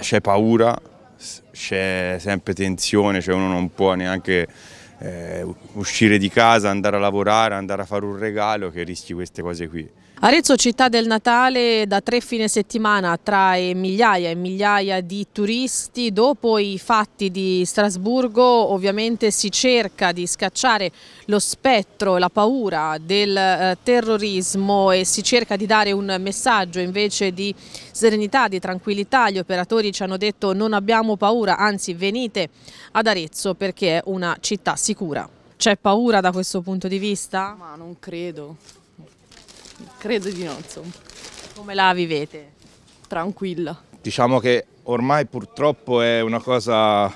c'è paura, c'è sempre tensione, cioè uno non può neanche eh, uscire di casa, andare a lavorare, andare a fare un regalo che rischi queste cose qui. Arezzo città del Natale da tre fine settimana attrae migliaia e migliaia di turisti. Dopo i fatti di Strasburgo ovviamente si cerca di scacciare lo spettro, la paura del eh, terrorismo e si cerca di dare un messaggio invece di serenità, di tranquillità. Gli operatori ci hanno detto non abbiamo paura, anzi venite ad Arezzo perché è una città sicura sicura. C'è paura da questo punto di vista? Ma non credo, credo di no insomma. Come la vivete? Tranquilla. Diciamo che ormai purtroppo è una cosa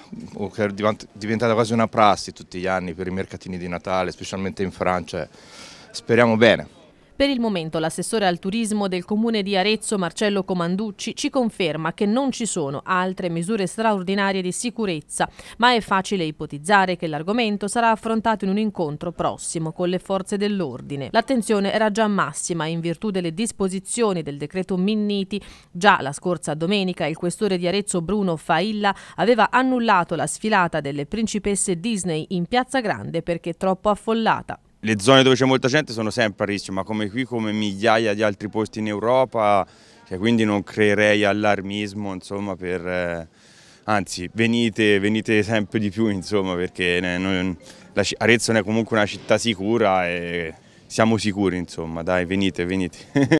che è diventata quasi una prassi tutti gli anni per i mercatini di Natale, specialmente in Francia. Speriamo bene. Per il momento l'assessore al turismo del comune di Arezzo, Marcello Comanducci, ci conferma che non ci sono altre misure straordinarie di sicurezza, ma è facile ipotizzare che l'argomento sarà affrontato in un incontro prossimo con le forze dell'ordine. L'attenzione era già massima in virtù delle disposizioni del decreto Minniti. Già la scorsa domenica il questore di Arezzo Bruno Failla aveva annullato la sfilata delle principesse Disney in Piazza Grande perché troppo affollata le zone dove c'è molta gente sono sempre a rischio, ma come qui, come migliaia di altri posti in Europa, cioè, quindi non creerei allarmismo, insomma, per, eh, anzi venite, venite, sempre di più, insomma, perché ne, non, la, Arezzo è comunque una città sicura e siamo sicuri, insomma, dai, venite, venite.